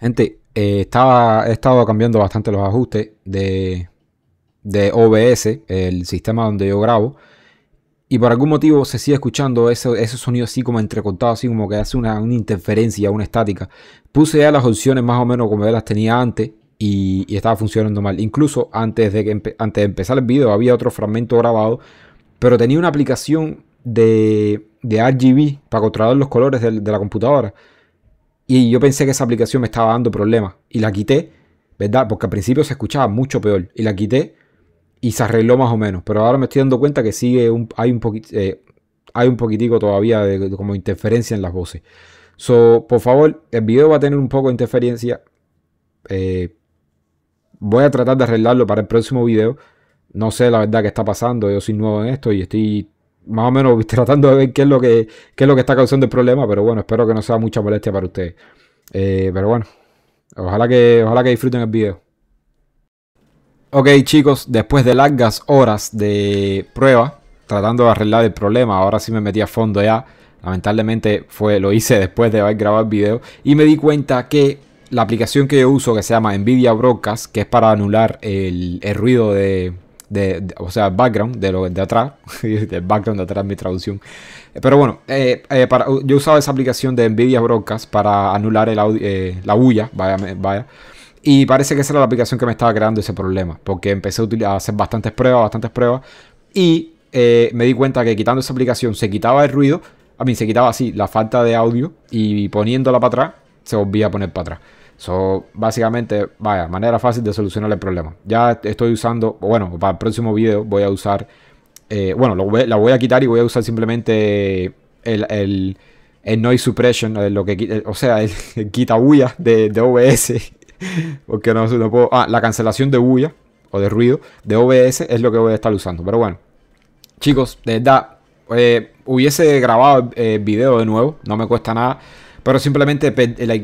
Gente, eh, estaba, he estado cambiando bastante los ajustes de, de OBS, el sistema donde yo grabo. Y por algún motivo se sigue escuchando ese, ese sonido así como entrecortado, así como que hace una, una, interferencia, una estática. Puse ya las opciones más o menos como yo las tenía antes y, estaba funcionando mal. Incluso antes de, que antes de empezar el video había otro fragmento grabado, pero tenía una aplicación de, de RGB para controlar los colores de la computadora. Y yo pensé que esa aplicación me estaba dando problemas y la quité, ¿verdad? Porque al principio se escuchaba mucho peor y la quité y se arregló más o menos. Pero ahora me estoy dando cuenta que sigue un, hay, un poquito eh, hay un poquitico todavía de, como interferencia en las voces. So, por favor, el video va a tener un poco de interferencia. Eh, voy a tratar de arreglarlo para el próximo video. No sé la verdad qué está pasando. Yo soy nuevo en esto y estoy más o menos tratando de ver qué es lo que, es lo que está causando el problema, pero bueno, espero que no sea mucha molestia para ustedes. Eh, pero bueno, ojalá que, ojalá que disfruten el video. Ok chicos, después de largas horas de prueba, tratando de arreglar el problema, ahora sí me metí a fondo ya. Lamentablemente fue, lo hice después de haber grabado el video y me di cuenta que la aplicación que yo uso que se llama Nvidia Broadcast, que es para anular el ruido de, de, o sea, background, de lo de atrás, El background de atrás mi traducción. Eh, pero bueno, eh, eh, para, yo usaba esa aplicación de Nvidia Broadcast para anular el audio, eh, la bulla, vaya, vaya. Y parece que esa era la aplicación que me estaba creando ese problema, porque empecé a, hacer bastantes pruebas, bastantes pruebas, y eh, me di cuenta que quitando esa aplicación se quitaba el ruido, a mí se quitaba así la falta de audio, y poniéndola para atrás, se volvía a poner para atrás. So, básicamente, vaya, manera fácil de solucionar el problema. Ya estoy usando, bueno, para el próximo video voy a usar, eh, bueno, la voy a quitar y voy a usar simplemente el, el, noise suppression, eh, lo que, eh, o sea, el, quita huya de, de, OBS. Porque no, puedo, ah, la cancelación de bulla o de ruido de OBS es lo que voy a estar usando. Pero bueno, chicos, de verdad, hubiese grabado el video de nuevo, no me cuesta nada. Pero simplemente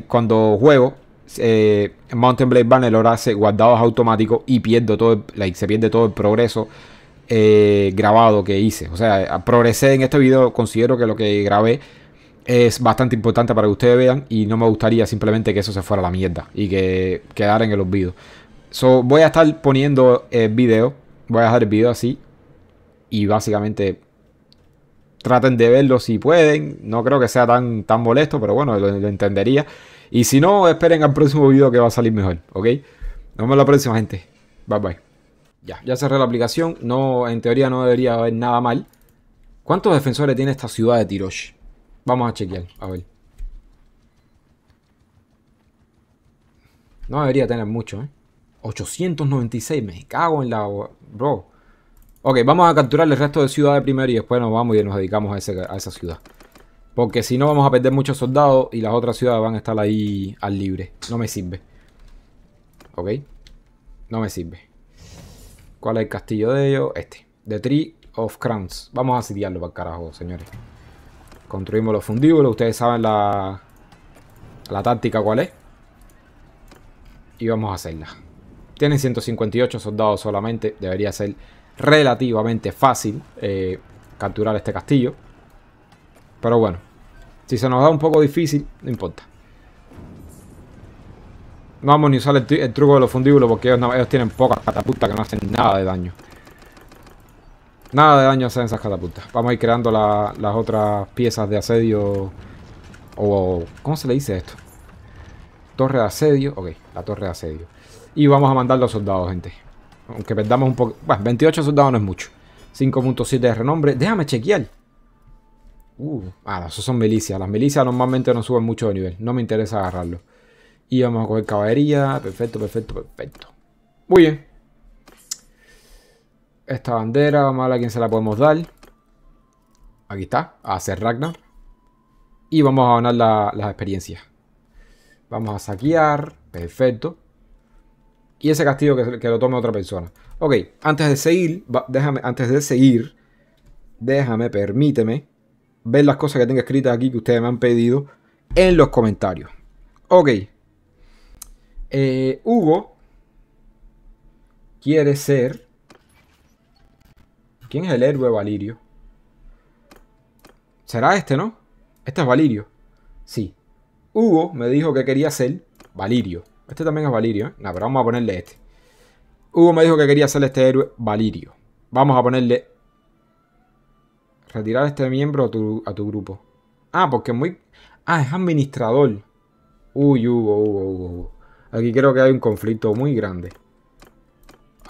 cuando juego eh, Mountain Blade Banner ahora hace guardados automáticos y pierdo todo el, se pierde todo el progreso eh, grabado que hice. O sea, eh, progresé en este video, considero que lo que grabé es bastante importante para que ustedes vean y no me gustaría simplemente que eso se fuera a la mierda y que quedara en el olvido. voy a estar poniendo el video, voy a dejar el video así y básicamente traten de verlo si pueden, no creo que sea tan, tan molesto, pero bueno, lo entendería. Y si no, esperen al próximo video que va a salir mejor, ¿ok? Nos vemos la próxima, gente. Bye, bye. Ya, ya cerré la aplicación. No, en teoría no debería haber nada mal. ¿Cuántos defensores tiene esta ciudad de Tiroche? Vamos a chequear, a ver. No debería tener mucho, ¿eh? 896, me cago en la... Bro. Ok, vamos a capturar el resto de ciudades primero y después nos vamos y nos dedicamos a esa ciudad. Porque si no vamos a perder muchos soldados y las otras ciudades van a estar ahí al libre. No me sirve. ¿Ok? No me sirve. ¿Cuál es el castillo de ellos? Este. The Tree of Crowns. Vamos a sitiarlo para el carajo, señores. Construimos los fundíbulos. Ustedes saben la, táctica cuál es. Y vamos a hacerla. Tienen 158 soldados solamente. Debería ser relativamente fácil eh, capturar este castillo. Pero bueno, si se nos da un poco difícil, no importa. No vamos ni a usar el, truco de los fundíbulos porque ellos, tienen pocas catapultas que no hacen nada de daño. Nada de daño hacen esas catapultas. Vamos a ir creando las otras piezas de asedio. O, ¿Cómo se le dice esto? Torre de asedio. Ok, la torre de asedio. Y vamos a mandar los soldados, gente. Aunque perdamos un poco... Bueno, 28 soldados no es mucho. 5.7 de renombre. Déjame chequear. Uh, ah, esos son milicias. Las milicias normalmente no suben mucho de nivel. No me interesa agarrarlo. Y vamos a coger caballería. Perfecto, perfecto, perfecto. Muy bien. Esta bandera, vamos a ver a quién se la podemos dar. Aquí está, a hacer Ragnar. Y vamos a ganar las experiencias. Vamos a saquear. Perfecto. Y ese castigo que, lo tome otra persona. Ok, antes de seguir, déjame, antes de seguir, déjame, permíteme ver las cosas que tengo escritas aquí que ustedes me han pedido en los comentarios. Ok. Eh, Hugo quiere ser. ¿Quién es el héroe Valirio? ¿Será este, no? Este es Valirio. Sí. Hugo me dijo que quería ser Valirio. Este también es Valirio, ¿eh? No, pero vamos a ponerle este. Hugo me dijo que quería ser este héroe Valirio. Vamos a ponerle Retirar este miembro a tu, grupo. Ah, porque es muy... Ah, es administrador. Uy, Hugo, Hugo, Hugo, Aquí creo que hay un conflicto muy grande.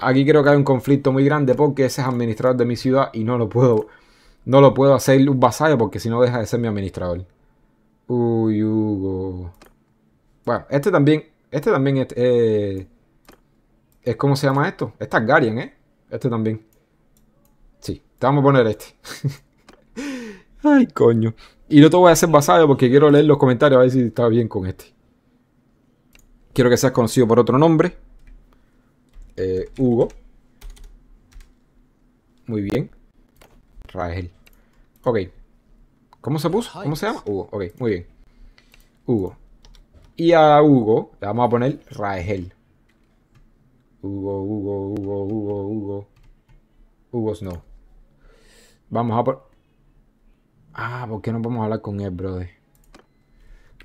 Aquí creo que hay un conflicto muy grande porque ese es administrador de mi ciudad y no lo puedo... No lo puedo hacer un vasallo porque si no deja de ser mi administrador. Uy, Hugo. Bueno, este también... Este también es... Eh, es ¿Cómo se llama esto? Este es Garian, ¿eh? Este también. Sí, te vamos a poner este. Ay, coño. Y no te voy a hacer basado porque quiero leer los comentarios a ver si está bien con este. Quiero que seas conocido por otro nombre. Eh, Hugo. Muy bien. Rael. Ok. ¿Cómo se puso? ¿Cómo se llama? Hugo. Ok, muy bien. Hugo. Y a Hugo le vamos a poner Raegel. Hugo, Hugo, Hugo, Hugo, Hugo. Hugo Snow. Vamos a poner. Ah, ¿por qué no vamos a hablar con él, brother?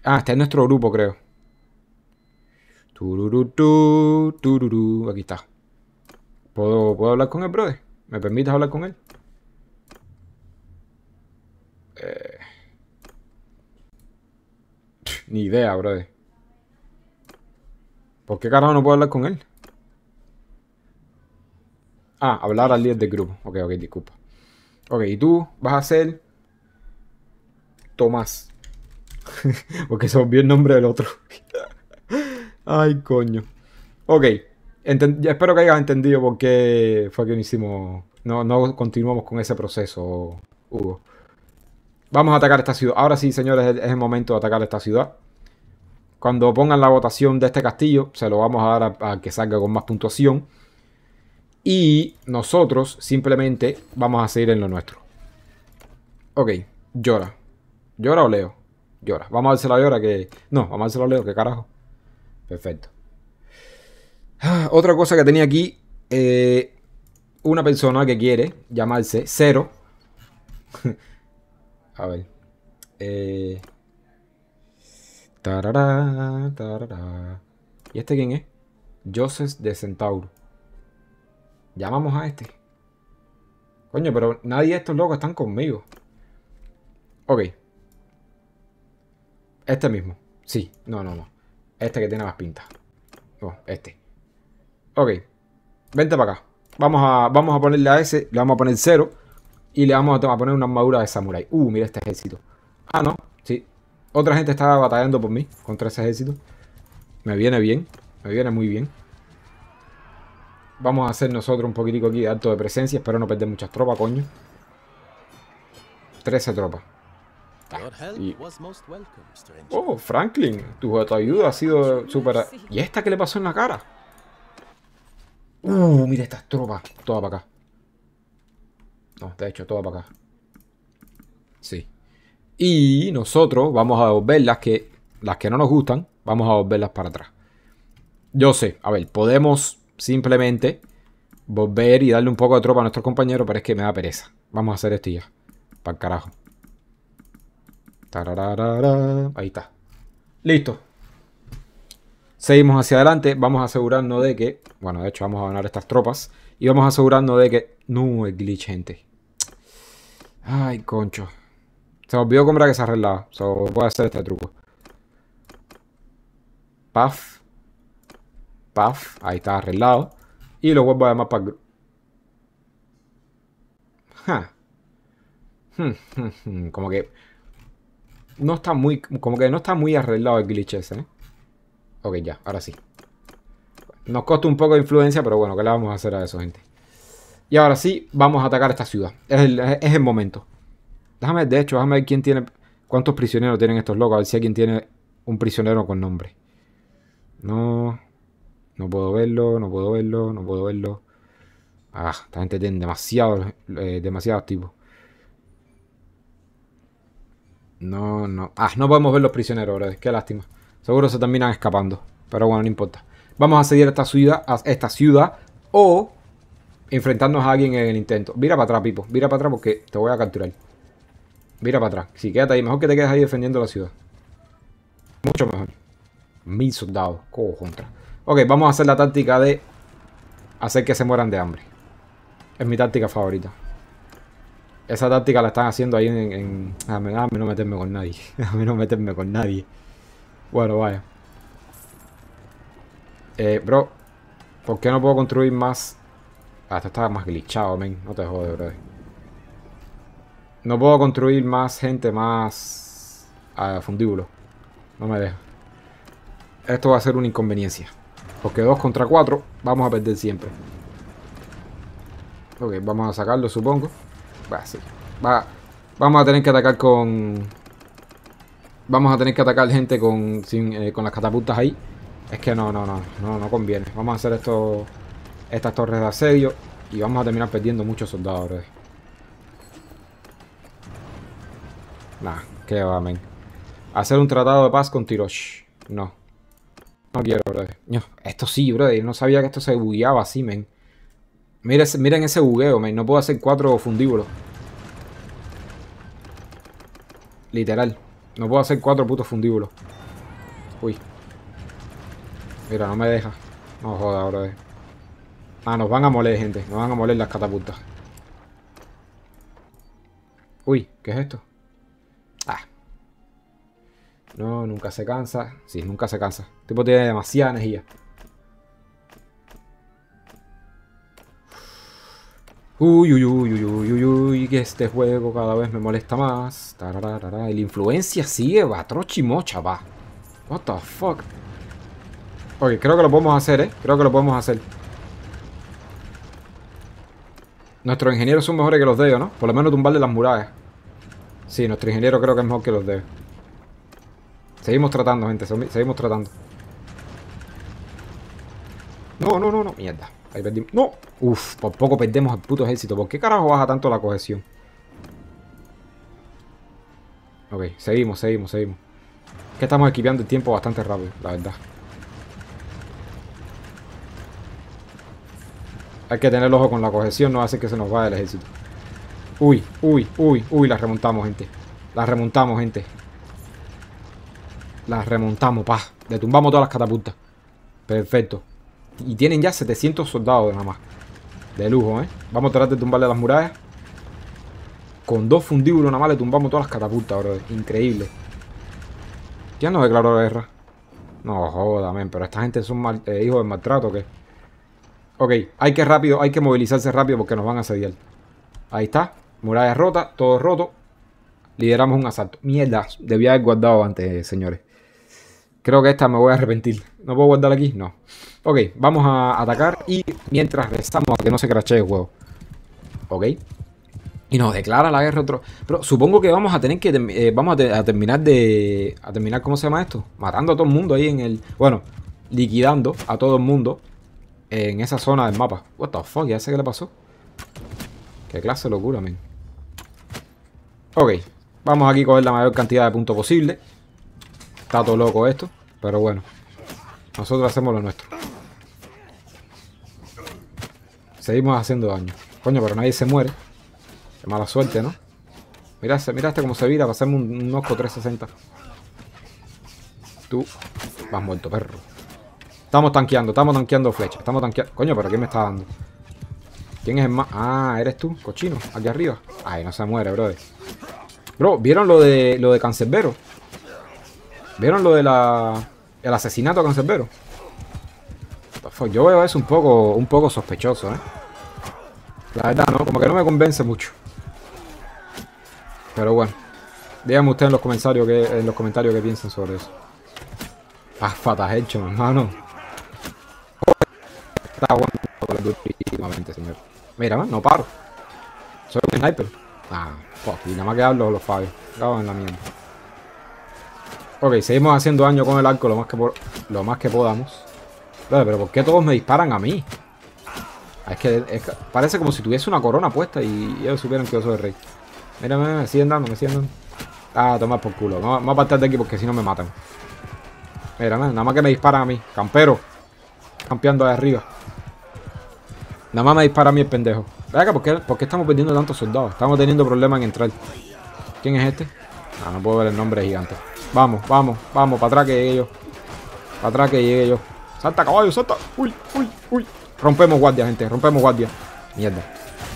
Ah, está en nuestro grupo, creo. Tururú, tururú. Aquí está. ¿Puedo, hablar con él, brother? ¿Me permites hablar con él? Eh. ni idea, brother. ¿Por qué carajo no puedo hablar con él? Ah, hablar al líder del grupo. Ok, ok, disculpa. Ok, y tú vas a ser más Porque se bien el nombre del otro. Ay, coño. Ok. espero que hayan entendido por qué fue que no hicimos. No, continuamos con ese proceso, Hugo. Vamos a atacar esta ciudad. Ahora sí, señores, es el momento de atacar esta ciudad. Cuando pongan la votación de este castillo, se lo vamos a dar a, a que salga con más puntuación. Y nosotros simplemente vamos a seguir en lo nuestro. Ok, llora. ¿Llora o Leo? Llora. Vamos a dársela a Llora que... No, vamos a dársela a Leo, que carajo. Perfecto. Ah, otra cosa que tenía aquí... Eh, una persona que quiere llamarse Cero. a ver. Eh, ¿Y este quién es? Joseph de Centauro. Llamamos a este. Coño, pero nadie de estos locos están conmigo. Ok. Este mismo. Sí, no, no, no. Este que tiene más pinta. Oh, este. Ok. Vente para acá. Vamos a, vamos a ponerle a ese, le vamos a poner cero. Y le vamos a, poner una armadura de samurai. Uh, mira este ejército. Ah, no. Sí. Otra gente estaba batallando por mí contra ese ejército. Me viene bien. Me viene muy bien. Vamos a hacer nosotros un poquitico aquí de alto de presencia. Espero no perder muchas tropas, coño. 13 tropas. Oh, Franklin, tu, autoayuda ayuda ha sido súper... ¿Y esta qué le pasó en la cara? Uh, mira estas tropas. Toda para acá. No, de hecho, toda para acá. Sí. Y nosotros vamos a volver las que, las que no nos gustan, vamos a volverlas para atrás. Yo sé, a ver, podemos simplemente volver y darle un poco de tropa a nuestros compañeros, pero es que me da pereza. Vamos a hacer esto ya. Para el carajo. Ahí está. Listo. Seguimos hacia adelante. Vamos asegurarnos de que... Bueno, de hecho vamos a ganar estas tropas. Y vamos asegurarnos de que... No, es glitch, gente. Ay, concho. Se me olvidó comprar que se arreglaba. se voy a hacer este truco. Paf. Paf. Ahí está arreglado. Y luego voy a llamar para... Hmm, hmm, hmm. Como que no está muy... Como que no está muy arreglado el glitch ese, ¿eh? Ok, ya, ahora sí. Nos costó un poco de influencia, pero bueno, ¿qué le vamos a hacer a eso, gente? Y ahora sí, vamos a atacar esta ciudad. Es el, momento. Déjame, de hecho, déjame ver quién tiene... ¿Cuántos prisioneros tienen estos locos? A ver si alguien tiene un prisionero con nombre. No... No puedo verlo, no puedo verlo, no puedo verlo. Ah, esta gente tiene demasiados, eh, demasiados tipos. No, no. Ah, no podemos ver los prisioneros, brother. Qué lástima. Seguro se terminan escapando. Pero bueno, no importa. Vamos a seguir esta ciudad, a esta ciudad o enfrentarnos a alguien en el intento. Vira para atrás, Pipo. Vira para atrás porque te voy a capturar. Vira para atrás. Si quédate ahí. Mejor que te quedes ahí defendiendo la ciudad. Mucho mejor. Mil soldados. contra. Ok, vamos a hacer la táctica de hacer que se mueran de hambre. Es mi táctica favorita. Esa táctica la están haciendo ahí en... en... A, no meterme con nadie. A no meterme con nadie. Bueno, vaya. Eh, bro, ¿por qué no puedo construir más? Ah, esto está más glitchado, men. No te jodes, bro. No puedo construir más gente, más... Ah, fundíbulo. No me deja. Esto va a ser una inconveniencia. Porque dos contra cuatro vamos a perder siempre. Ok, vamos a sacarlo, supongo. Vamos a tener que atacar con... Vamos a tener que atacar gente con, eh, con las catapultas ahí. Es que no, no, no, no, no conviene. Vamos a hacer esto, estas torres de asedio y vamos a terminar perdiendo muchos soldados, bro. Nah, qué va, men. Hacer un tratado de paz con Tirosh. No. No quiero, bro. esto sí, bro. No sabía que esto se bugueaba así, men. Miren, ese bugueo, man. No puedo hacer cuatro fundíbulos. Literal. No puedo hacer cuatro putos fundíbulos. Uy. Mira, no me deja. No joda, bro. Ah, nos van a moler, gente. Nos van a moler las catapultas. Uy, ¿qué es esto? Ah. No, nunca se cansa. Sí, nunca se cansa. El tipo tiene demasiada energía. Uy, uy, uy, uy, uy, uy, uy, que este juego cada vez me molesta más. Tararara, el influencia sigue, va, trochimocha, va. What the fuck. Ok, creo que lo podemos hacer, ¿eh? Creo que lo podemos hacer. Nuestros ingenieros son mejores que los de ellos, ¿no? Por lo menos tumbarle las murallas. Sí, nuestro ingeniero creo que es mejor que los de ellos. Seguimos tratando, gente, seguimos tratando. No, no, no, no, mierda. Ahí perdimos. ¡No! Uf, por poco perdemos el puto ejército. ¿Por qué carajo baja tanto la cohesión? Ok, seguimos, seguimos, seguimos. Es que estamos equipeando el tiempo bastante rápido, la verdad. Hay que tener ojo con la cohesión, no hace que se nos vaya el ejército. Uy, uy, uy, uy, la remontamos, gente. La remontamos, gente. La remontamos, pa. Detumbamos todas las catapultas. Perfecto. Y tienen ya 700 soldados nada más. De lujo, ¿eh? Vamos a tratar de tumbarle las murallas. Con dos fundíbulos nada más le tumbamos todas las catapultas, bro. Increíble. Ya nos declaró la guerra. No joda, Pero esta gente son eh, hijos de maltrato, ¿qué? Ok, hay que rápido, hay que movilizarse rápido porque nos van a asediar. Ahí está. Murallas rota, todo roto. Lideramos un asalto. Mierda, debía haber guardado antes, señores. Creo que esta me voy a arrepentir. ¿No puedo guardar aquí? No. Ok, vamos a atacar y mientras rezamos a que no se crache el huevo. Ok. Y nos declara la guerra otro. Pero supongo que vamos a tener que. Eh, vamos a, terminar de. A terminar, ¿cómo se llama esto? Matando a todo el mundo ahí en el. Bueno, liquidando a todo el mundo en esa zona del mapa. What the fuck, ya sé qué le pasó. Qué clase de locura, men. Ok, vamos aquí a coger la mayor cantidad de puntos posible. Está todo loco esto, pero bueno. Nosotros hacemos lo nuestro. Seguimos haciendo daño. Coño, pero nadie se muere. Qué mala suerte, ¿no? Mira, mira este cómo se vira para hacerme un, osco 360. Tú vas muerto, perro. Estamos tanqueando, estamos tanqueando flechas. Estamos tanqueando... Coño, pero ¿quién me está dando? ¿Quién es el más...? Ah, eres tú, cochino, aquí arriba. Ay, no se muere, brother. Bro, ¿vieron lo de lo de Cancerbero? ¿Vieron lo de la... El asesinato a Cerbero? Yo veo eso un poco, un poco sospechoso, ¿eh? La verdad, ¿no? Como que no me convence mucho. Pero bueno. Díganme ustedes en los comentarios que, en los comentarios qué piensan sobre eso. Ah, fatas hecho, hermano. Está bueno últimamente, señor. Mira, no paro. Soy un sniper. Ah, fuck. Y nada más que hablo los fallos. Cago en la mierda. Ok, seguimos haciendo daño con el arco lo más que, lo más que podamos. Pero, ¿por qué todos me disparan a mí? Es que, parece como si tuviese una corona puesta y ellos supieran que yo soy el rey. Mira, me siguen dando, me siguen dando. Ah, toma por culo. vamos a apartar de aquí porque si no me matan. Mira, nada más que me disparan a mí. Campero. Campeando ahí arriba. Nada más me dispara a mí el pendejo. Venga, ¿por qué, ¿por qué estamos perdiendo tantos soldados? Estamos teniendo problemas en entrar. ¿Quién es este? Ah, no puedo ver el nombre gigante. Vamos, vamos, vamos, para atrás que llegue yo. Para atrás que llegue yo. Salta, caballo, salta. Uy, uy, uy. Rompemos guardia, gente. Rompemos guardia. Mierda.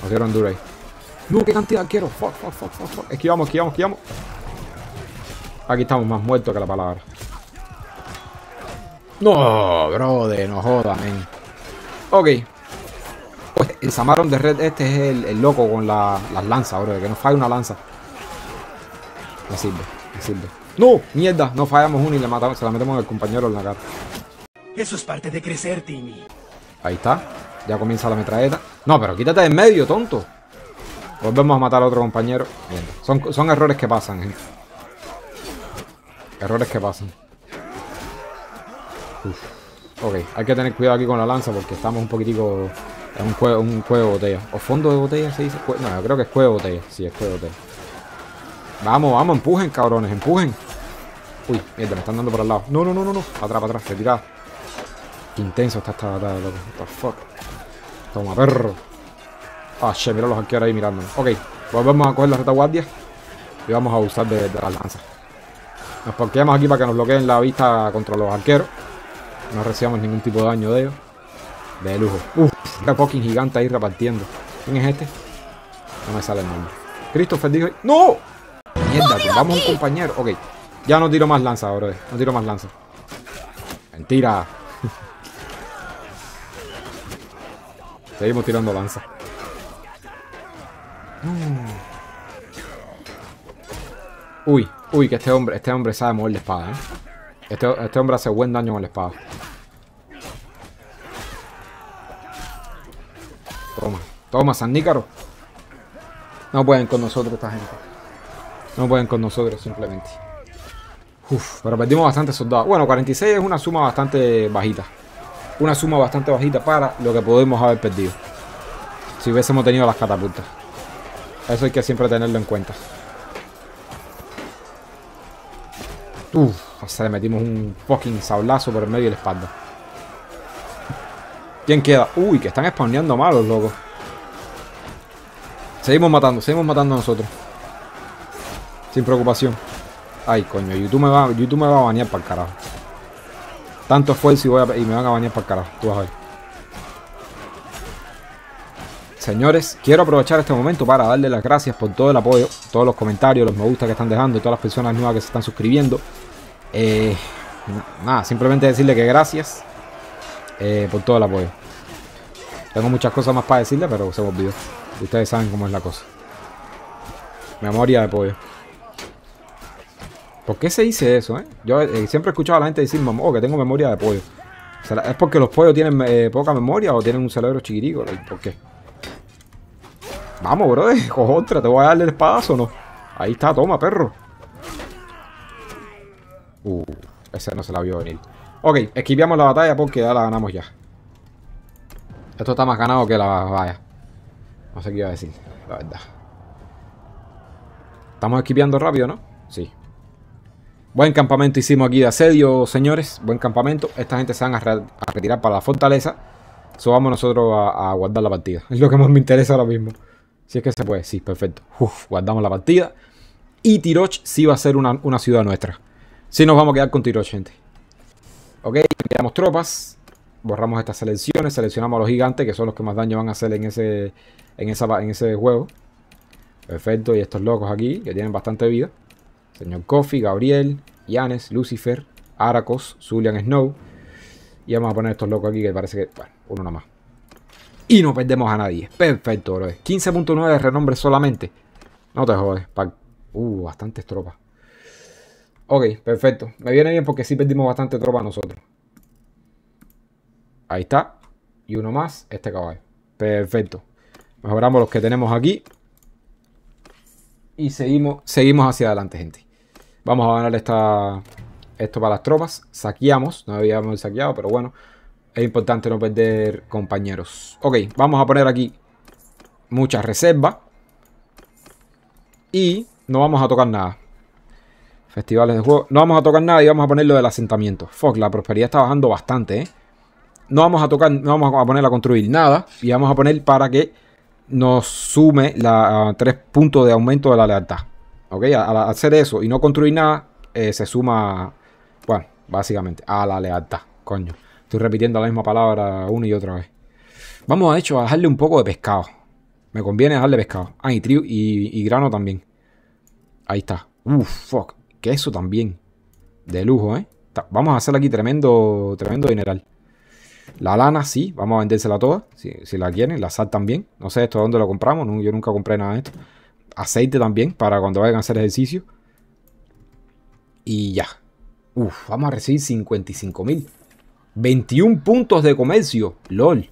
Nos dieron duro ahí. No, qué cantidad quiero. Fuck, fuck, fuck, fuck, Esquivamos, esquivamos, esquivamos. Aquí estamos más muertos que la palabra. No, brother, no jodas, men. Ok. Pues, el Samaron de Red este es el, loco con las lanzas, brother. Que nos falla una lanza la sirve, me sirve. ¡No! ¡Mierda! No fallamos uno y le matamos, se la metemos el compañero en la cara. Eso es parte de crecer, Timmy. Ahí está. Ya comienza la metralleta. No, pero quítate de en medio, tonto. Volvemos a matar a otro compañero. Son, son errores que pasan, gente. Errores que pasan. Uf. Ok, hay que tener cuidado aquí con la lanza porque estamos un poquitico... En un juego, un juego de botella. ¿O fondo de botella se dice? No, yo creo que es juego de botella. Sí, es juego de botella. Vamos, vamos, empujen, cabrones, empujen. Uy, mierda, me están dando por el lado. No, no, no, no, no. atrás, atrás, retirada. Qué intenso está esta batalla, What the fuck. Toma, perro. Ah, che, mira los arqueros ahí mirándome. Ok, volvemos a coger la retaguardia. Y vamos a usar de, la lanza. Nos parqueamos aquí para que nos bloqueen la vista contra los arqueros. No recibamos ningún tipo de daño de ellos. De lujo. Uf, la fucking gigante ahí repartiendo. ¿Quién es este? No me sale el nombre. Christopher dijo... ¡No! Mierda, vamos un compañero. Ok, ya no tiro más lanza, bro. Eh. No tiro más lanza. Mentira. Seguimos tirando lanza. Mm. Uy, uy, que este hombre, este hombre sabe mover la espada, eh. Este, este hombre hace buen daño con la espada. Toma, toma, San Nícaro. No pueden con nosotros esta gente. No pueden con nosotros simplemente. Uf, pero perdimos bastante soldados. Bueno, 46 es una suma bastante bajita. Una suma bastante bajita para lo que podemos haber perdido. Si hubiésemos tenido las catapultas. Eso hay que siempre tenerlo en cuenta. Uf, o le metimos un fucking sablazo por el medio de la espalda. ¿Quién queda? Uy, que están spawneando malos, locos. Seguimos matando, seguimos matando a nosotros. Sin preocupación. Ay, coño, YouTube me va, YouTube me va a bañar para el carajo. Tanto esfuerzo y, me van a bañar para el carajo. Tú vas a ver. Señores, quiero aprovechar este momento para darle las gracias por todo el apoyo, todos los comentarios, los me gusta que están dejando, todas las personas nuevas que se están suscribiendo. Eh, nada, simplemente decirle que gracias eh, por todo el apoyo. Tengo muchas cosas más para decirle, pero se me olvidó. Ustedes saben cómo es la cosa. Memoria de apoyo. ¿Por qué se dice eso, eh? Yo eh, siempre he escuchado a la gente decir, oh, que tengo memoria de pollo. ¿Es porque los pollos tienen eh, poca memoria o tienen un cerebro chiquitico? ¿Por qué? Vamos, bro, otra, ¿te voy a darle el espadazo no? Ahí está, toma, perro. Uh, ese no se la vio venir. Ok, esquiviamos la batalla porque ya la ganamos ya. Esto está más ganado que la vaya. No sé qué iba a decir, la verdad. Estamos esquiviando rápido, ¿no? Sí, Buen campamento hicimos aquí de asedio, señores. Buen campamento. Esta gente se van a, retirar para la fortaleza. Eso vamos nosotros a, guardar la partida. Es lo que más me interesa ahora mismo. Si es que se puede. Sí, perfecto. guardamos la partida. Y Tiroch sí va a ser una, ciudad nuestra. Sí nos vamos a quedar con Tiroch, gente. Ok, enviamos tropas. Borramos estas selecciones. Seleccionamos a los gigantes, que son los que más daño van a hacer en ese, en esa, en ese juego. Perfecto. Y estos locos aquí, que tienen bastante vida. Señor Coffee, Gabriel, Yanes, Lucifer, Aracos, Zulian Snow. Y vamos a poner estos locos aquí que parece que... Bueno, uno nomás. Y no perdemos a nadie. Perfecto, bro. 15.9 de renombre solamente. No te jodes. Uh, bastantes tropas. Ok, perfecto. Me viene bien porque sí perdimos bastante tropa nosotros. Ahí está. Y uno más, este caballo. Perfecto. Mejoramos los que tenemos aquí. Y seguimos, seguimos hacia adelante, gente. Vamos a ganar esta, esto para las tropas. Saqueamos, no habíamos saqueado, pero bueno. Es importante no perder compañeros. Ok, vamos a poner aquí muchas reservas. Y no vamos a tocar nada. Festivales de juego. No vamos a tocar nada y vamos a poner lo del asentamiento. Fuck, la prosperidad está bajando bastante, ¿eh? No vamos a tocar, no vamos a poner a construir nada. Y vamos a poner para que nos sume la, tres puntos de aumento de la lealtad. ¿Ok? Al hacer eso y no construir nada, eh, se suma, bueno, básicamente, a la lealtad. Coño, estoy repitiendo la misma palabra una y otra vez. Vamos, a hecho, a dejarle un poco de pescado. Me conviene dejarle pescado. Ah, y, trigo, y, grano también. Ahí está. Uf, fuck. Queso también. De lujo, ¿eh? Vamos a hacer aquí tremendo, tremendo dineral. La lana, sí, vamos a vendérsela toda, si, si la quieren. La sal también. No sé esto dónde lo compramos, yo nunca compré nada de esto aceite también para cuando vayan a hacer ejercicio. Y ya. Uf, vamos a recibir 55 mil. 21 puntos de comercio. LOL.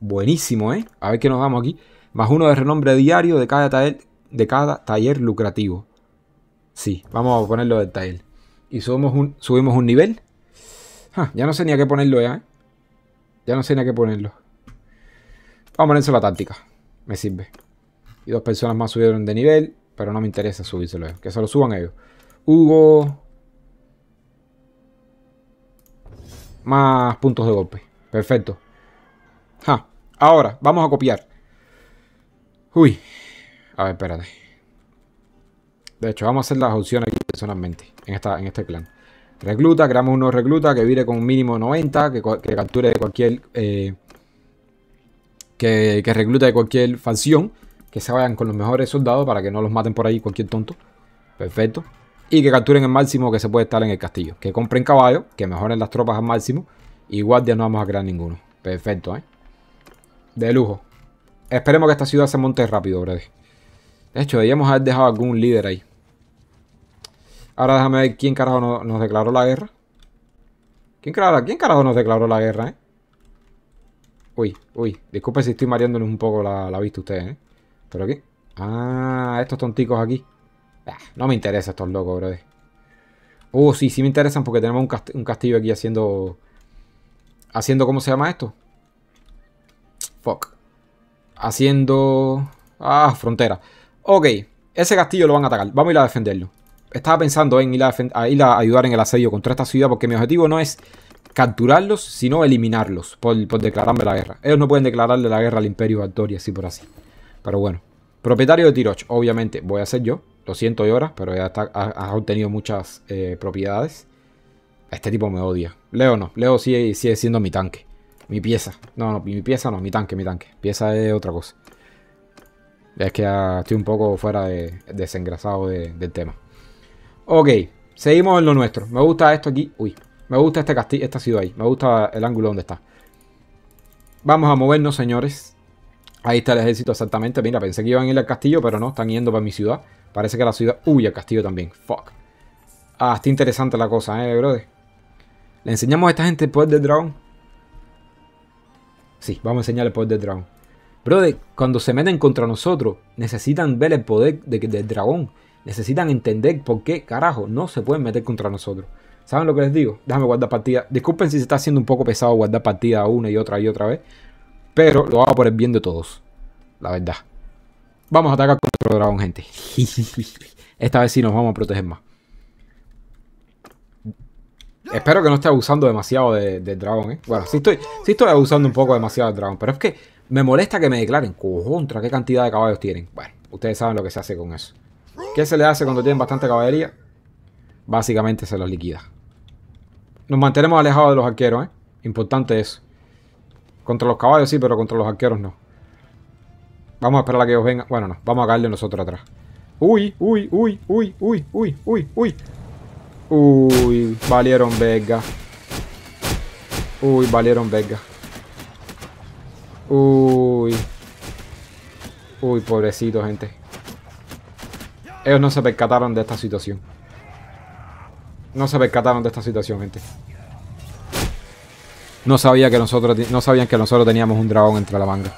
Buenísimo, ¿eh? A ver qué nos damos aquí. Más uno de renombre diario de cada taller, de cada taller lucrativo. Sí, vamos a ponerlo del taller. Y subimos un, subimos un nivel. ya no sé ni a qué ponerlo ya, ¿eh? Ya no sé ni a qué ponerlo. Vamos a ponerse la táctica. Me sirve. Y dos personas más subieron de nivel, pero no me interesa subírselo. Que se lo suban ellos. Hugo. Más puntos de golpe. Perfecto. Ja. Ahora, vamos a copiar. Uy. A ver, espérate. De hecho, vamos a hacer las opciones aquí personalmente. En, esta, en este clan. Recluta, creamos uno recluta que vire con un mínimo 90, que, que capture de cualquier... Eh, que, que recluta de cualquier facción que se vayan con los mejores soldados para que no los maten por ahí cualquier tonto. Perfecto. Y que capturen el máximo que se puede estar en el castillo. Que compren caballos, que mejoren las tropas al máximo. Y guardias no vamos a crear ninguno. Perfecto, ¿eh? De lujo. Esperemos que esta ciudad se monte rápido, brother. De hecho, deberíamos haber dejado algún líder ahí. Ahora déjame ver quién carajo nos declaró la guerra. ¿Quién carajo, ¿Quién carajo nos declaró la guerra, eh? Uy, uy. Disculpen si estoy mareándoles un poco la, la vista ustedes, eh. ¿Pero qué? Ah, estos tonticos aquí. Ah, no me interesan estos locos, brother. Oh, sí, sí me interesan porque tenemos un, castillo aquí haciendo... Haciendo, ¿cómo se llama esto? Fuck. Haciendo... Ah, frontera. Ok, ese castillo lo van a atacar. Vamos a ir a defenderlo. Estaba pensando en ir a, ayudar en el asedio contra esta ciudad porque mi objetivo no es capturarlos, sino eliminarlos por, declararme la guerra. Ellos no pueden declararle la guerra al Imperio Artoria, así por así. Pero bueno. Propietario de Tiroch, obviamente, voy a ser yo. Lo siento, Yora, pero ya has obtenido muchas eh, propiedades. Este tipo me odia. Leo no. Leo sigue, siendo mi tanque. Mi pieza. No, no, mi pieza no, mi tanque, mi tanque. Pieza es otra cosa. Es que ah, estoy un poco fuera de, desengrasado del tema. Ok, seguimos en lo nuestro. Me gusta esto aquí. Uy, me gusta este castillo, Este ha sido ahí. Me gusta el ángulo donde está. Vamos a movernos, señores. Ahí está el ejército exactamente. Mira, pensé que iban a ir al castillo, pero no, están yendo para mi ciudad. Parece que la ciudad huye al castillo también. Fuck. Ah, está interesante la cosa, eh, brother. ¿Le enseñamos a esta gente el poder del dragón? Sí, vamos a enseñar el poder del dragón. Brother, cuando se meten contra nosotros, necesitan ver el poder de, del dragón. Necesitan entender por qué, carajo, no se pueden meter contra nosotros. ¿Saben lo que les digo? Déjame guardar partida. Disculpen si se está haciendo un poco pesado guardar partida una y otra y otra vez. Pero lo hago por el bien de todos. La verdad. Vamos a atacar contra otro dragón, gente. Esta vez sí nos vamos a proteger más. Espero que no esté abusando demasiado del de dragón, ¿eh? Bueno, sí estoy, sí estoy abusando un poco demasiado del dragón, pero es que me molesta que me declaren contra qué cantidad de caballos tienen. Bueno, ustedes saben lo que se hace con eso. ¿Qué se le hace cuando tienen bastante caballería? Básicamente se los liquida. Nos mantenemos alejados de los arqueros, ¿eh? Importante eso. Contra los caballos sí, pero contra los arqueros no. Vamos a esperar a que ellos vengan. Bueno, no. Vamos a caerle nosotros atrás. Uy, uy, uy, uy, uy, uy, uy, uy. Uy, valieron verga. Uy, valieron verga. Uy. Uy, pobrecito, gente. Ellos no se percataron de esta situación. No se percataron de esta situación, gente. No, sabía que nosotros, no sabían que nosotros teníamos un dragón entre la manga.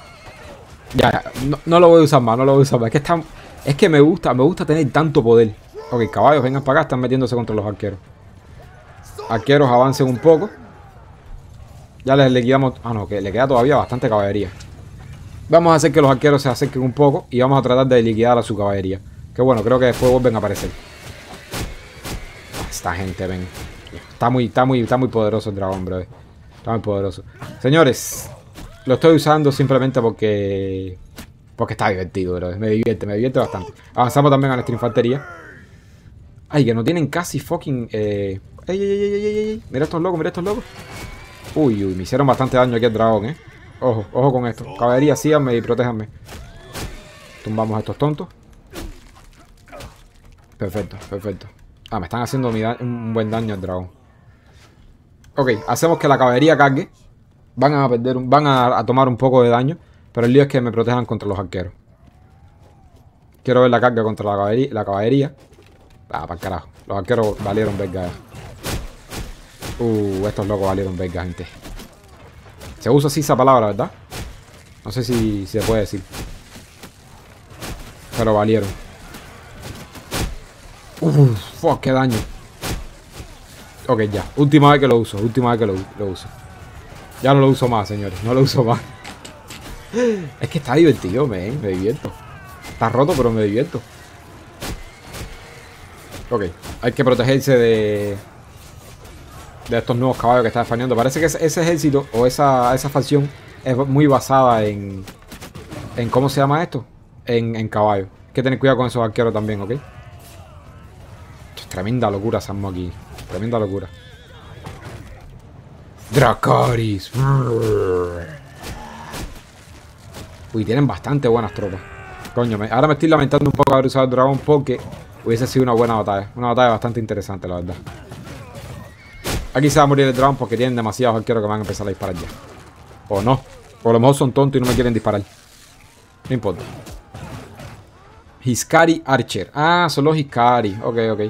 Ya, no, lo voy a usar más, no lo voy a usar más. Es que, es que me gusta, me gusta tener tanto poder. Ok, caballos, vengan para acá, están metiéndose contra los arqueros. Arqueros, avancen un poco. Ya les liquidamos... Ah, no, que le queda todavía bastante caballería. Vamos a hacer que los arqueros se acerquen un poco y vamos a tratar de liquidar a su caballería. Que bueno, creo que después vuelven a aparecer. Esta gente, ven. Está muy, está muy, muy poderoso el dragón, bro. Está muy poderoso. Señores, lo estoy usando simplemente porque... Porque está divertido, bro. Me divierte, me divierte bastante. Avanzamos también a nuestra infantería. Ay, que no tienen casi fucking... Ey, ey, ey, ey, ey, Mira estos locos, mira estos locos. Uy, uy, me hicieron bastante daño aquí al dragón, eh. Ojo, ojo con esto. Caballería, síganme y protéjanme. Tumbamos a estos tontos. Perfecto, perfecto. Ah, me están haciendo un buen daño al dragón. Ok, hacemos que la caballería cargue. Van a perder, van a, tomar un poco de daño. Pero el lío es que me protejan contra los arqueros. Quiero ver la carga contra la caballería. La Ah, para carajo. Los arqueros valieron verga. Uh, estos locos valieron verga, gente. Se usa así esa palabra, ¿verdad? No sé si, se puede decir. Pero valieron. Uf, fuck, qué daño. Ok, ya. Última vez que lo uso. Última vez que lo, uso. Ya no lo uso más, señores. No lo uso más. es que está divertido, Me divierto. Está roto, pero me divierto. Ok. Hay que protegerse de... De estos nuevos caballos que está faneando. Parece que ese, ejército o esa, esa facción es muy basada en... En cómo se llama esto. En, en caballo. Hay que tener cuidado con esos arqueros también, ¿ok? Tremenda locura Sammo aquí. Tremenda locura. Dracaris. Uy, tienen bastante buenas tropas. Coño, ahora me estoy lamentando un poco haber usado el dragón porque hubiese sido una buena batalla. Una batalla bastante interesante, la verdad. Aquí se va a morir el dragón porque tienen demasiados arqueros que van a empezar a disparar ya. O no. O a lo mejor son tontos y no me quieren disparar. No importa. Hiskari Archer. Ah, son los Hiskari. Ok, ok.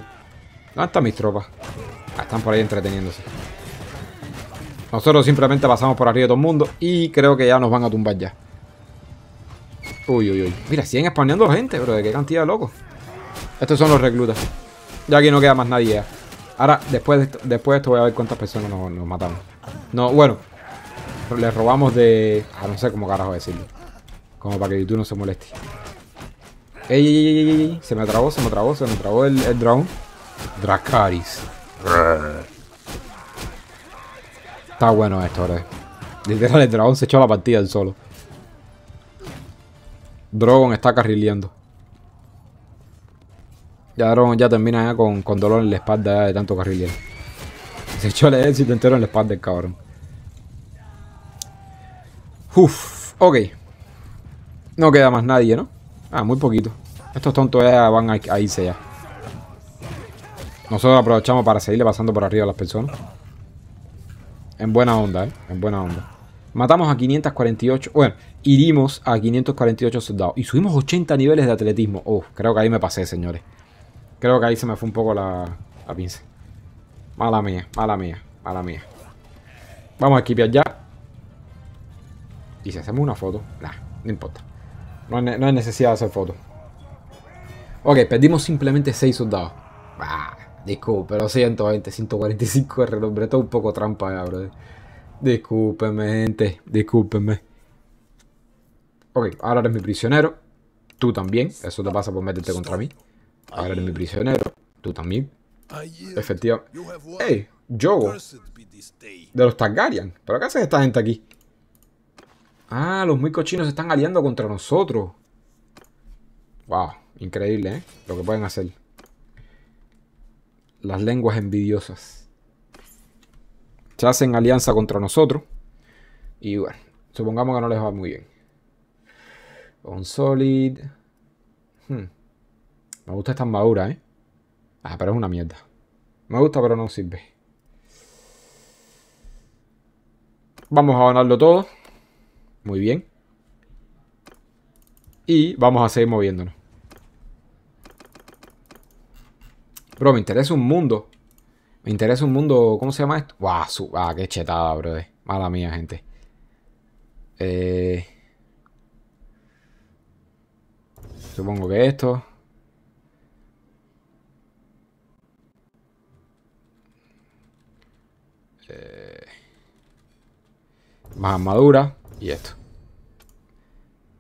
¿Dónde están mis tropas? Ah, están por ahí entreteniéndose. Nosotros simplemente pasamos por arriba de todo el mundo y creo que ya nos van a tumbar ya. Uy, uy, uy. Mira, siguen expandiendo gente, bro. ¿De qué cantidad de locos? Estos son los reclutas. Ya aquí no queda más nadie ya. Ahora, después de esto, después esto voy a ver cuántas personas nos, matamos. No, bueno. Les robamos de... Ah, no sé cómo carajo decirlo. Como para que tú no se moleste. Ey, ey, ey, ey, Se me trabó, se me trabó, se me trabó el, el drone. Dracaris. Está bueno esto, ahora eh. Literal, el dragón se echó la partida del solo. Drogon está carrileando. Ya Drogon ya termina con, dolor en la espalda de tanto carrilear. Se echó el éxito entero en la espalda del cabrón. Uf, ok. No queda más nadie, ¿no? Ah, muy poquito. Estos tontos ya van a irse ya. Nosotros aprovechamos para seguirle pasando por arriba a las personas. En buena onda, ¿eh? En buena onda. Matamos a 548, bueno, hirimos a 548 soldados. Y subimos 80 niveles de atletismo. Oh, creo que ahí me pasé, señores. Creo que ahí se me fue un poco la, la pinza. Mala mía, mala mía, mala mía. Vamos a equipear ya. Y si hacemos una foto, nah, no importa. No hay, no hay necesidad de hacer foto. Ok, perdimos simplemente 6 soldados. Bah. Disculpe, lo siento, 145 R, hombre, esto un poco trampa ya, bro. Discúlpeme, gente, discúlpeme. Ok, ahora eres mi prisionero. Tú también, eso te pasa por meterte contra mí. Ahora eres mi prisionero. Tú también. Efectivamente. ¡Ey! Yogo. De los Targaryen. ¿Pero qué hacen esta gente aquí? Ah, los muy cochinos se están aliando contra nosotros. Wow, increíble, ¿eh? Lo que pueden hacer las lenguas envidiosas. Se hacen alianza contra nosotros. Y bueno, supongamos que no les va muy bien. Un Solid. Hmm. Me gusta esta armadura, ¿eh? Ah, pero es una mierda. Me gusta, pero no sirve. Vamos a ganarlo todo. Muy bien. Y vamos a seguir moviéndonos. Bro, me interesa un mundo. Me interesa un mundo. ¿Cómo se llama esto? ¡Guau! ah, qué chetada, bro. Mala mía, gente. Eh, supongo que esto. Eh, más armadura. Y esto.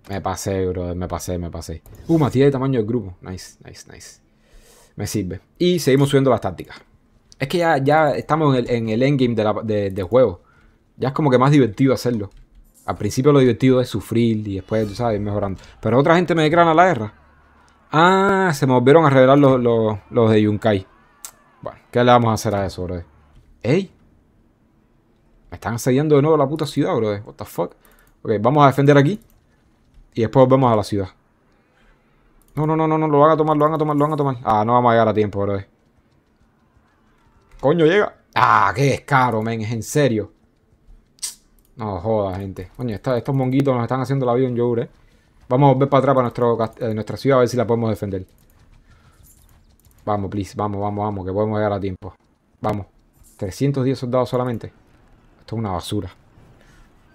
Me pasé, bro. Me pasé, me pasé. Uh, Matías de tamaño del grupo. Nice, nice, nice. Me sirve. Y seguimos subiendo las tácticas. Es que ya, estamos en el, endgame de del juego. Ya es como que más divertido hacerlo. Al principio lo divertido es sufrir y después, tú sabes, mejorando. Pero otra gente me declara la guerra. Ah, se me volvieron a revelar los, de Yunkai. Bueno, ¿qué le vamos a hacer a eso, bro? ¡Ey! Me están asediando de nuevo la puta ciudad, bro. What the fuck? Ok, vamos a defender aquí. Y después volvemos a la ciudad. No, no, no, no, lo van a tomar, lo van a tomar, lo van a tomar. Ah, no vamos a llegar a tiempo, bro. Coño, llega. Ah, qué descaro, men, es en serio. No joda, gente. Coño, estos monguitos nos están haciendo la vida un yogur, eh. Vamos a volver para atrás para eh, nuestra ciudad a ver si la podemos defender. Vamos, please, vamos, vamos, vamos, que podemos llegar a tiempo. Vamos. 310 soldados solamente. Esto es una basura.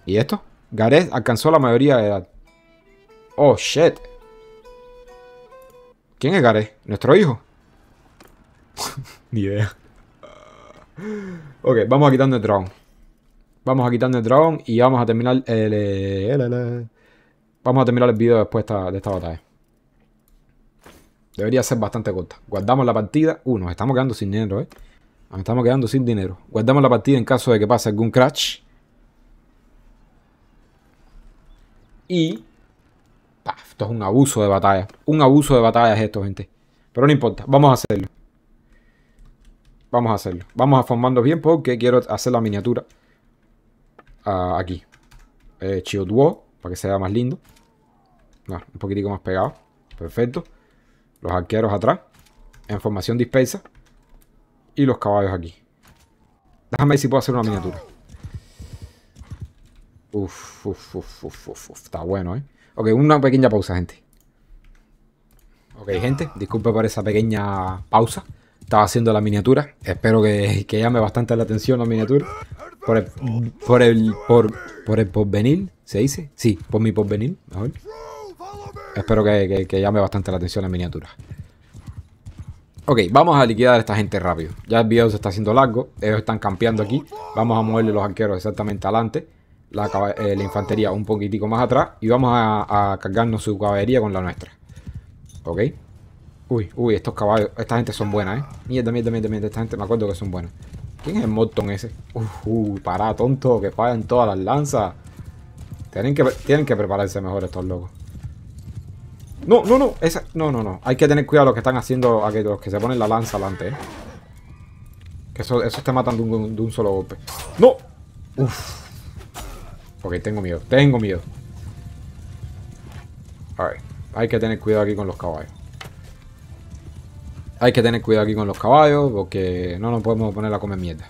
¿Y esto? Gareth alcanzó la mayoría de edad. Oh, shit. ¿Quién es Gareth? ¿Nuestro hijo? Ni idea. ok, vamos a quitarnos el dragón. Vamos a quitarnos el dragón y vamos a terminar eh, el, Vamos a terminar el video después de esta batalla. Debería ser bastante corta. Guardamos la partida. Uh, nos estamos quedando sin dinero, ¿eh? Nos estamos quedando sin dinero. Guardamos la partida en caso de que pase algún crash. Y esto es un abuso de batalla. Un abuso de batalla es esto, gente. Pero no importa, vamos a hacerlo. Vamos a hacerlo. Vamos a formarnos bien porque quiero hacer la miniatura ah, aquí. Eh, para que sea más lindo. Ah, un poquitico más pegado. Perfecto. Los arqueros atrás. En formación dispersa. Y los caballos aquí. Déjame ver si puedo hacer una miniatura. Está bueno, ¿eh? Ok, una pequeña pausa, gente. Ok, gente, disculpe por esa pequeña pausa. Estaba haciendo la miniatura. Espero que, que llame bastante la atención la miniatura. Por el, por el, por, porvenir, ¿se dice? Sí, por mi porvenir, mejor. Espero que, llame bastante la atención la miniatura. Ok, vamos a liquidar a esta gente rápido. Ya el video se está haciendo largo. Ellos están campeando aquí. Vamos a moverle los arqueros exactamente adelante. Eh, la, infantería un poquitico más atrás y vamos a, cargarnos su caballería con la nuestra. ¿Ok? Uy, uy, estos caballos, esta gente son buenas, ¿eh? Mierda, mierda, mierda, mierda, esta gente me acuerdo que son buenas. ¿Quién es el Morton ese? Uy, uh, pará, tonto, que pagan todas las lanzas. Tienen que, tienen que prepararse mejor estos locos. No, no, no, esa, no, no, no. Hay que tener cuidado lo que están haciendo, aquellos los que se ponen la lanza delante, ¿eh? Que eso, esos te matan de un solo golpe. ¡No! Uf, Ok, tengo miedo, tengo miedo. Alright, hay que tener cuidado aquí con los caballos. Hay que tener cuidado aquí con los caballos porque no nos podemos poner a comer mierda.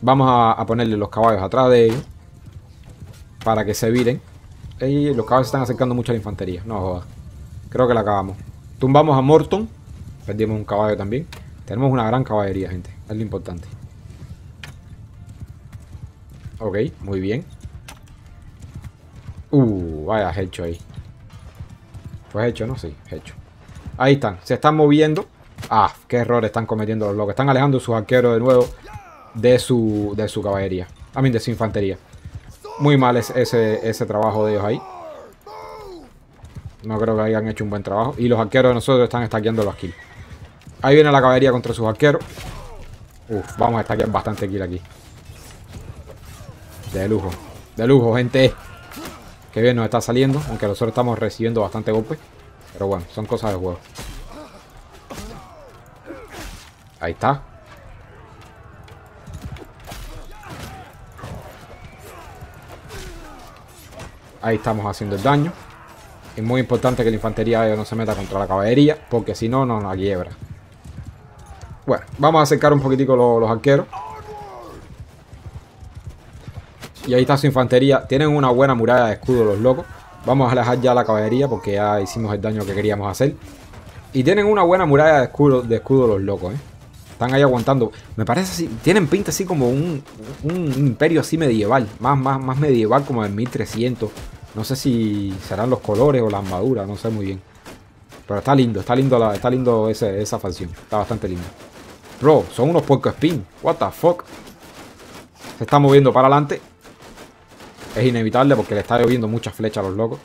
Vamos a, ponerle los caballos atrás de ellos para que se viren. Y los caballos se están acercando mucho a la infantería. No jodas. Creo que la acabamos. Tumbamos a Morton. Perdimos un caballo también. Tenemos una gran caballería, gente. Es lo importante. Ok, muy bien. Uh, vaya, hecho ahí. Pues hecho, ¿no? Sí, hecho. Ahí están, se están moviendo. Ah, qué error están cometiendo los locos. Están alejando sus arqueros de nuevo de su, de su caballería. También de su infantería. Muy mal ese, trabajo de ellos ahí. No creo que hayan hecho un buen trabajo. Y los arqueros de nosotros están estaqueando los kills. Ahí viene la caballería contra sus arqueros. Uf, vamos a estaquear bastante kill aquí. De lujo. De lujo, gente. qué bien nos está saliendo. Aunque nosotros estamos recibiendo bastante golpes Pero bueno, son cosas de juego. Ahí está. Ahí estamos haciendo el daño. Es muy importante que la infantería no se meta contra la caballería. Porque si no, nos la quiebra. Bueno, vamos a acercar un poquitico los arqueros. Y ahí está su infantería. Tienen una buena muralla de escudo los locos. Vamos a alejar ya la caballería porque ya hicimos el daño que queríamos hacer. Y tienen una buena muralla de escudo, de escudo los locos, ¿eh? Están ahí aguantando. Me parece así. Tienen pinta así como un, imperio así medieval. Más, más, más medieval como el 1300. No sé si serán los colores o la armadura. No sé muy bien. Pero está lindo. Está lindo, está lindo esa facción. Está bastante lindo. Bro, son unos puerco spin. What the fuck. Se está moviendo para adelante. Es inevitable porque le está lloviendo muchas flechas a los locos.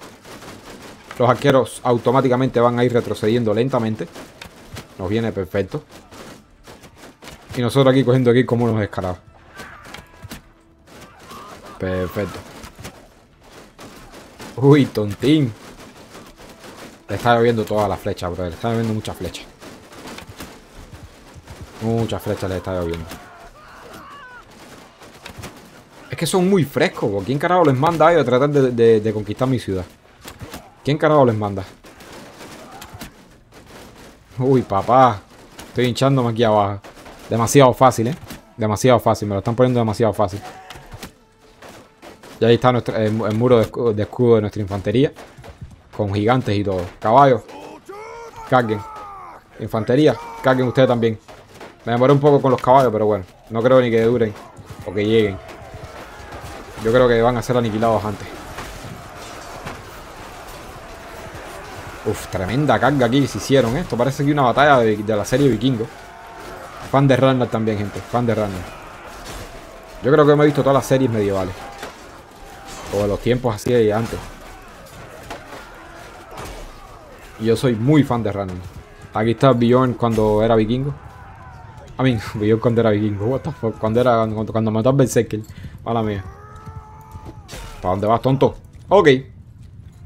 Los arqueros automáticamente van a ir retrocediendo lentamente. Nos viene perfecto. Y nosotros aquí cogiendo aquí como unos escalados Perfecto. Uy, tontín. Le está lloviendo todas las flechas, brother. Le está lloviendo muchas flechas. Muchas flechas le está lloviendo. Es que son muy frescos. ¿Quién carajo les manda a ellos a tratar de, conquistar mi ciudad? ¿Quién carajo les manda? Uy, papá. Estoy hinchándome aquí abajo. Demasiado fácil, ¿eh? Demasiado fácil. Me lo están poniendo demasiado fácil. Y ahí está el, muro de, escudo de nuestra infantería. Con gigantes y todo. Caballos. Carguen. Infantería. Carguen ustedes también. Me demoré un poco con los caballos, pero bueno. No creo ni que duren. O que lleguen. Yo creo que van a ser aniquilados antes. Uf, tremenda carga aquí que se hicieron. ¿eh? Esto parece que una batalla de, la serie Vikingo. Fan de Randall también, gente. Fan de Randall. Yo creo que me he visto todas las series medievales. O los tiempos así de antes. Y yo soy muy fan de Randall. Aquí está Bjorn cuando era vikingo. A mí, Bjorn cuando era vikingo. What Cuando era. Cuando, cuando mató a Berserker. Mala mía. ¿Para dónde vas, tonto? Ok.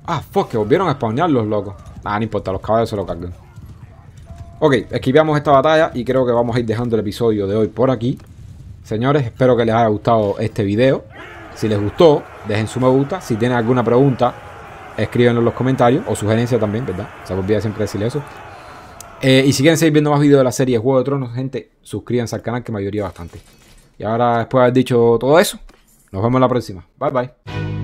Ah, fuck, que volvieron a spawnear los locos. Nada, no importa, los caballos se lo cargan. Ok, esquivamos esta batalla y creo que vamos a ir dejando el episodio de hoy por aquí. Señores, espero que les haya gustado este video. Si les gustó, dejen su me gusta. Si tienen alguna pregunta, escríbenlo en los comentarios o sugerencias también, ¿verdad? Se me olvida siempre decirle eso. Eh, y si quieren seguir viendo más videos de la serie Juego de Tronos, gente, suscríbanse al canal que mayoría bastante. Y ahora, después de haber dicho todo eso, nos vemos la próxima. Bye bye.